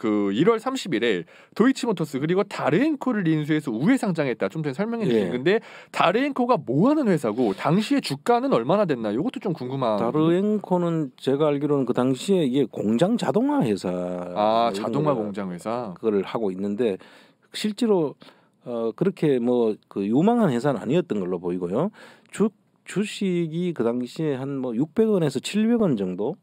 그 1월 30일에 도이치모터스 그리고 다르엔코를 인수해서 우회 상장했다. 좀 전에 설명해 주신 예. 근데 다르엔코가 뭐 하는 회사고 당시에 주가는 얼마나 됐나? 이것도 좀 궁금한. 다르엔코는 제가 알기로는 그 당시에 이게 공장 자동화 회사 아, 자동화 공장 회사 그걸 하고 있는데 실제로 어 그렇게 뭐그 유망한 회사는 아니었던 걸로 보이고요. 주 주식이 그 당시에 한뭐 600원에서 700원 정도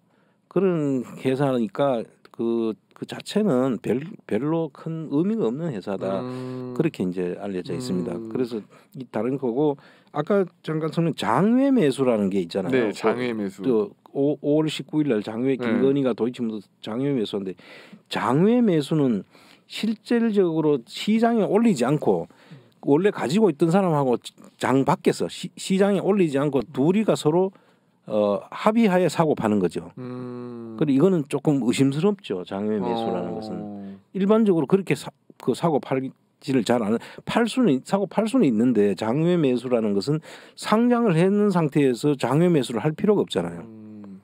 그런 회사니까 그, 그 자체는 별, 별로 큰 의미가 없는 회사다. 음. 그렇게 이제 알려져 있습니다. 음. 그래서 이 다른 거고 아까 잠깐 설명 장외 매수라는 게 있잖아요. 네, 장외 매수. 또 5, 5월 19일 날 장외 네. 김건희가 네. 도이치모터 장외 매수인데 장외 매수는 실질적으로 시장에 올리지 않고 원래 가지고 있던 사람하고 장 밖에서 시, 시장에 올리지 않고 둘이가 서로 어, 합의하에 사고 파는 거죠. 음. 그리고 이거는 조금 의심스럽죠. 장외 매수라는 어. 것은 일반적으로 그렇게 사, 그 사고 팔지를 잘안팔 수는 사고 팔 수는 있는데 장외 매수라는 것은 상장을 했는 상태에서 장외 매수를 할 필요가 없잖아요. 음.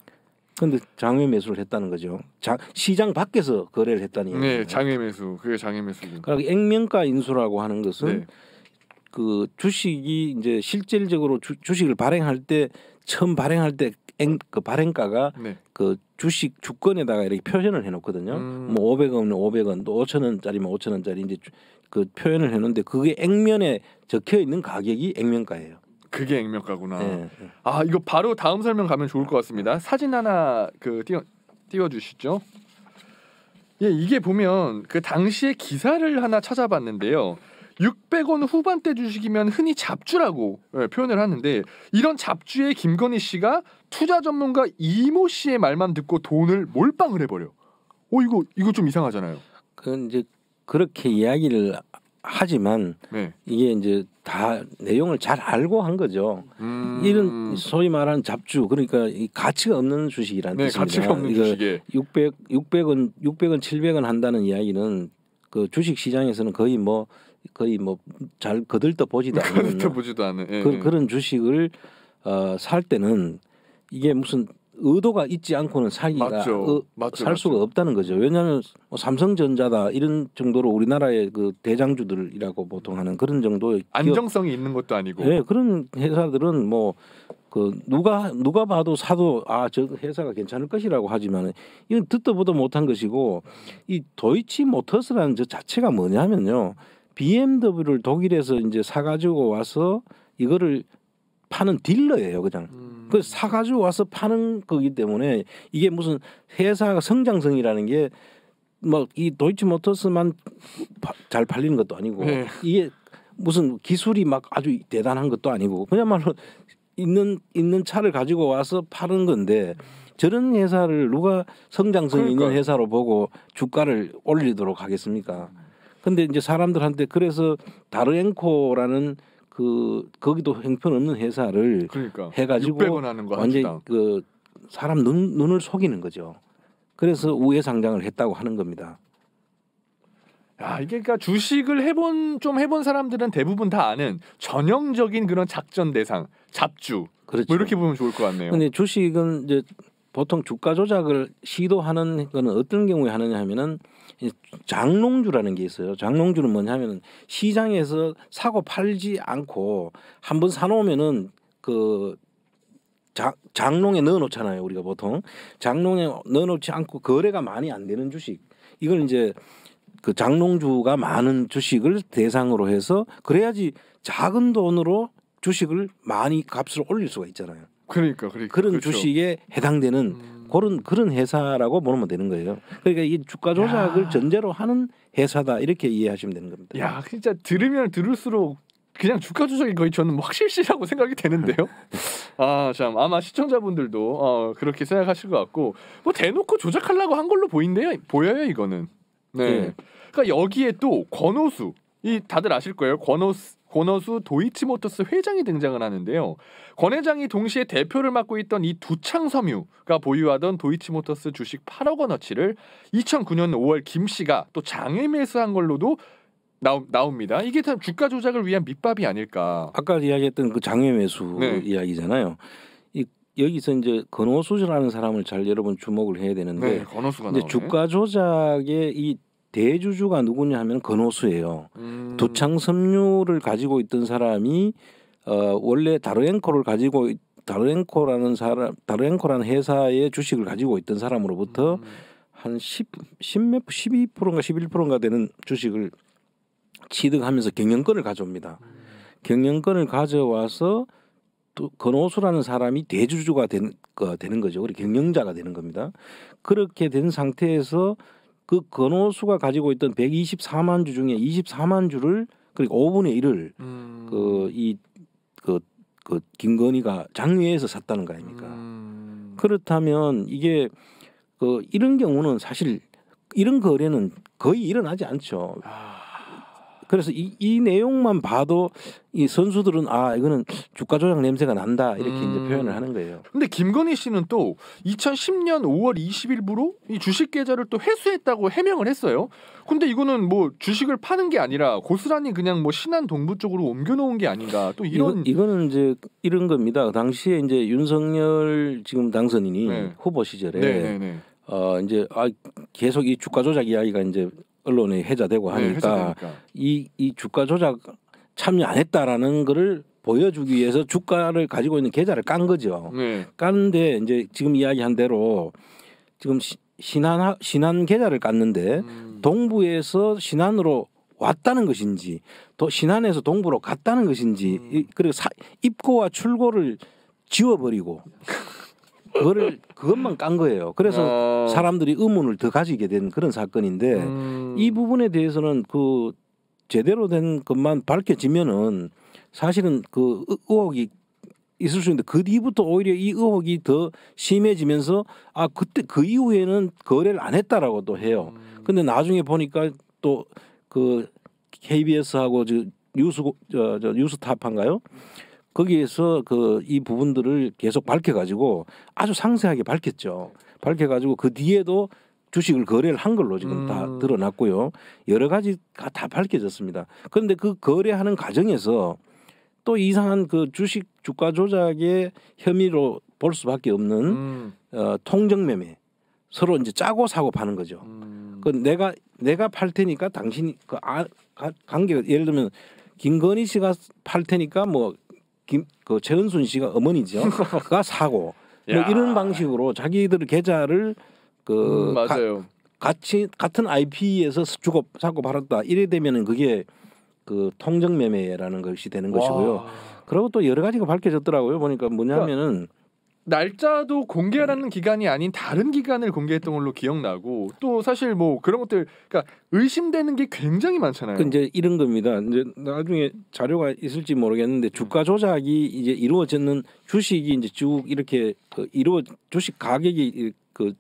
근데 장외 매수를 했다는 거죠. 자, 시장 밖에서 거래를 했다니. 네, 장외 매수. 그게 장외 매수입 그러니까 액면가 인수라고 하는 것은 네. 그 주식이 이제 실질적으로 주, 주식을 발행할 때 처음 발행할 때 앵, 그 발행가가 네. 그 주식 주권에다가 이렇게 표현을 해놓거든요. 음. 뭐 500원은 500원, 또 5천 원짜리면 5천 원짜리 이제 주, 그 표현을 해놓는데 그게 액면에 적혀 있는 가격이 액면가예요. 그게 액면가구나. 네. 네. 아 이거 바로 다음 설명 가면 좋을 것 같습니다. 사진 하나 그 띄워 띄워 주시죠. 예, 이게 보면 그당시에 기사를 하나 찾아봤는데요. 600원 후반대 주식이면 흔히 잡주라고 예, 표현을 하는데 이런 잡주의 김건희 씨가 투자 전문가 이모 씨의 말만 듣고 돈을 몰빵을 해버려. 어 이거 이거 좀 이상하잖아요. 그건 이제 그렇게 이야기를 하지만 네. 이게 이제 다 내용을 잘 알고 한 거죠. 음... 이런 소위 말하는 잡주 그러니까 이 가치가 없는 주식이라는 네, 뜻입니다. 가치가 없는 주식에 600 600원 600원 700원 한다는 이야기는 그 주식 시장에서는 거의 뭐 거의 뭐 잘 거들떠 보지도 않는 보지도 않은 예, 그, 예. 그런 주식을 어, 살 때는 이게 무슨 의도가 있지 않고는 사기가 맞죠. 어, 맞죠, 살 수가 없다는 거죠. 왜냐하면 뭐 삼성전자다 이런 정도로 우리나라의 그 대장주들이라고 보통 하는 그런 정도의 안정성이 기업, 있는 것도 아니고. 네, 그런 회사들은 뭐. 그 누가 누가 봐도 사도 아 저 회사가 괜찮을 것이라고 하지만 이건 듣도 보도 못한 것이고 이 도이치 모터스라는 저 자체가 뭐냐면요 BMW를 독일에서 이제 사가지고 와서 이거를 파는 딜러예요, 그냥. 음. 그 사가지고 와서 파는 거기 때문에 이게 무슨 회사가 성장성이라는 게 막 이 도이치모터스만 잘 팔리는 것도 아니고 네. 이게 무슨 기술이 막 아주 대단한 것도 아니고 그냥말로 있는 있는 차를 가지고 와서 파는 건데 저런 회사를 누가 성장성 그러니까. 있는 회사로 보고 주가를 올리도록 하겠습니까? 근데 이제 사람들한테 그래서 다르앵코라는 그 거기도 형편없는 회사를 그러니까. 해가지고 완전 히그 사람 눈, 눈을 속이는 거죠. 그래서 우회 상장을 했다고 하는 겁니다. 아, 이게 그러니까 주식을 해본 좀 해본 사람들은 대부분 다 아는 전형적인 그런 작전 대상, 잡주. 뭐 그렇죠. 뭐 이렇게 보면 좋을 것 같네요. 근데 주식은 이제 보통 주가 조작을 시도하는 거는 어떤 경우에 하느냐 하면은 장롱주라는 게 있어요. 장롱주는 뭐냐면은 시장에서 사고 팔지 않고 한번 사놓으면은 그 자, 장롱에 넣어놓잖아요. 우리가 보통 장롱에 넣어놓지 않고 거래가 많이 안 되는 주식 이걸 이제 그 장롱주가 많은 주식을 대상으로 해서 그래야지 작은 돈으로 주식을 많이 값을 올릴 수가 있잖아요. 그러니까, 그러니까 그런 그렇죠. 주식에 해당되는 음. 그런 그런 회사라고 보면 되는 거예요. 그러니까 이 주가 조작을 야. 전제로 하는 회사다 이렇게 이해하시면 되는 겁니다. 야, 진짜 들으면 들을수록 그냥 주가 조작이 거의 저는 뭐 확실시라고 생각이 되는데요. 아, 참 아마 시청자분들도 어, 그렇게 생각하실 것 같고 뭐 대놓고 조작하려고 한 걸로 보인대요. 보여요, 이거는. 네. 네. 그러니까 여기에 또 권호수 이 다들 아실 거예요. 권호수 권어수 도이치모터스 회장이 등장을 하는데요. 권 회장이 동시에 대표를 맡고 있던 이 두창 섬유가 보유하던 도이치모터스 주식 8억 원어치를 2009년 5월 김 씨가 또 장외 매수한 걸로도 나옵니다 이게 참 주가 조작을 위한 밑밥이 아닐까. 아까 이야기했던 그 장외 매수 네. 이야기잖아요. 이 여기서 이제 건호수라는 사람을 잘 여러분 주목을 해야 되는데 네, 이제 주가 조작의 이 대주주가 누구냐 하면 건호수예요. 음. 도창 섬유를 가지고 있던 사람이 어, 원래 다르앵코를 가지고 다르앵코라는 사람 다르앵코라는 회사의 주식을 가지고 있던 사람으로부터 음. 한십0몇 십이 프로인가 십일 프로인가 되는 주식을 취득하면서 경영권을 가져옵니다. 음. 경영권을 가져와서 또 건호수라는 사람이 대주주가 된, 어, 되는 거죠. 우리 경영자가 되는 겁니다. 그렇게 된 상태에서 그 건호수가 가지고 있던 124만 주 중에 24만 주를 그러니까 5분의 1을 음. 그이그 그, 그 김건희가 장외에서 샀다는 거 아닙니까? 음. 그렇다면 이게 그 이런 경우는 사실 이런 거래는 거의 일어나지 않죠. 아. 그래서 이, 이 내용만 봐도 이 선수들은 아 이거는 주가 조작 냄새가 난다 이렇게 음. 이제 표현을 하는 거예요. 근데 김건희 씨는 또 2010년 5월 20일부로 이 주식 계좌를 또 회수했다고 해명을 했어요. 근데 이거는 뭐 주식을 파는 게 아니라 고스란히 그냥 뭐 신한 동부 쪽으로 옮겨놓은 게 아닌가 또 이런 이거, 는 이제 이런 겁니다. 당시에 이제 윤석열 지금 당선인이 네. 후보 시절에 네, 네, 네. 어 이제 아 계속 이 주가 조작 이야기가 이제 언론이 해자되고 네, 하니까 네, 이, 이 주가 조작 참여 안 했다라는 거를 보여주기 위해서 주가를 가지고 있는 계좌를 깐 거죠. 네. 깐데 이제 지금 이야기한 대로 지금 시, 신한 신한 계좌를 깠는데 음. 동부에서 신한으로 왔다는 것인지 또신한에서 동부로 갔다는 것인지 음. 그리고 사, 입고와 출고를 지워버리고 그거를 그것만 깐 거예요. 그래서 어. 사람들이 의문을 더 가지게 된 그런 사건인데 음. 이 부분에 대해서는 그 제대로 된 것만 밝혀지면은 사실은 그 의혹이 있을 수 있는데 그 뒤부터 오히려 이 의혹이 더 심해지면서 아 그때 그 이후에는 거래를 안 했다라고 도 해요. 음. 근데 나중에 보니까 또 그 KBS하고 저 뉴스 저, 저 뉴스타파인가요? 거기에서 그 이 부분들을 계속 밝혀가지고 아주 상세하게 밝혔죠. 밝혀가지고 그 뒤에도 주식을 거래를 한 걸로 지금 음. 다 드러났고요. 여러 가지가 다 밝혀졌습니다. 그런데 그 거래하는 과정에서 또 이상한 그 주식 주가 조작의 혐의로 볼 수밖에 없는 음. 어, 통정매매 서로 이제 짜고 사고 파는 거죠. 음. 그 내가 내가 팔 테니까 당신이 그 아, 관계 예를 들면 김건희 씨가 팔 테니까 뭐 김, 그 최은순 씨가 어머니죠.가 사고 뭐 이런 방식으로 자기들 계좌를 그 음, 맞아요. 가, 같이 같은 IP에서 주고 사고 팔았다 이래 되면은 그게 그 통정 매매라는 것이 되는 와. 것이고요. 그리고 또 여러 가지가 밝혀졌더라고요. 보니까 뭐냐면은 그러니까 날짜도 공개라는 음. 기간이 아닌 다른 기간을 공개했던 걸로 기억나고 또 사실 뭐 그런 것들 그러니까 의심되는 게 굉장히 많잖아요. 그 이제 이런 겁니다. 이제 나중에 자료가 있을지 모르겠는데 음. 주가 조작이 이제 이루어지는 주식이 이제 쭉 이렇게 그 이루어 주식 가격이 그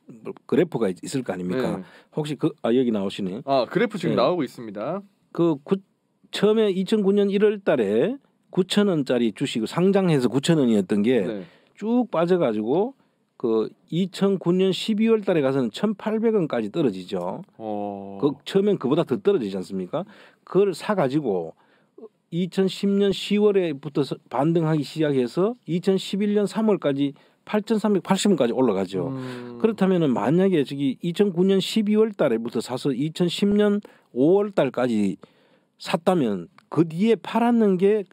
그래프가 있을 거 아닙니까? 네. 혹시 그 아 여기 나오시네. 아 그래프 지금 네. 나오고 있습니다. 그 구, 처음에 2009년 1월달에 9천 원짜리 주식을 상장해서 9천 원이었던 게 네. 쭉 빠져가지고 그 2009년 12월 달에 가서는 1,800원까지 떨어지죠. 어... 그 처음엔 그보다 더 떨어지지 않습니까? 그걸 사 가지고 2010년 10월에부터 반등하기 시작해서 2011년 3월까지 8,380원까지 올라가죠. 음... 그렇다면은 만약에 저기 2009년 12월 달에부터 사서 2010년 5월 달까지 샀다면 그 뒤에 팔았는 게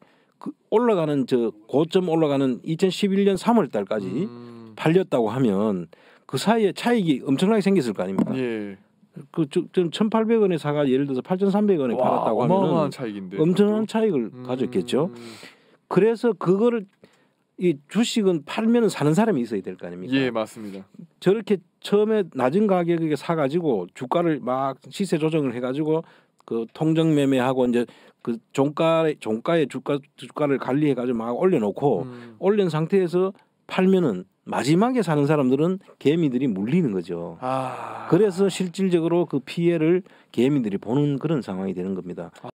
올라가는 저 고점 올라가는 2011년 3월 달까지 음. 팔렸다고 하면 그 사이에 차익이 엄청나게 생겼을 거 아닙니까? 예. 그좀 1,800원에 사가 예를 들어서 8,300원에 와, 팔았다고 하면 엄청난 차익을 음. 가졌겠죠. 그래서 그거를 이 주식은 팔면 사는 사람이 있어야 될 거 아닙니까? 예, 맞습니다. 저렇게 처음에 낮은 가격에 사가지고 주가를 막 시세 조정을 해가지고 그 통정 매매하고 이제 그 종가 종가의 주가 주가를 관리해 가지고 막 올려놓고 음. 올린 상태에서 팔면은 마지막에 사는 사람들은 개미들이 물리는 거죠. 아. 그래서 실질적으로 그 피해를 개미들이 보는 그런 상황이 되는 겁니다. 아.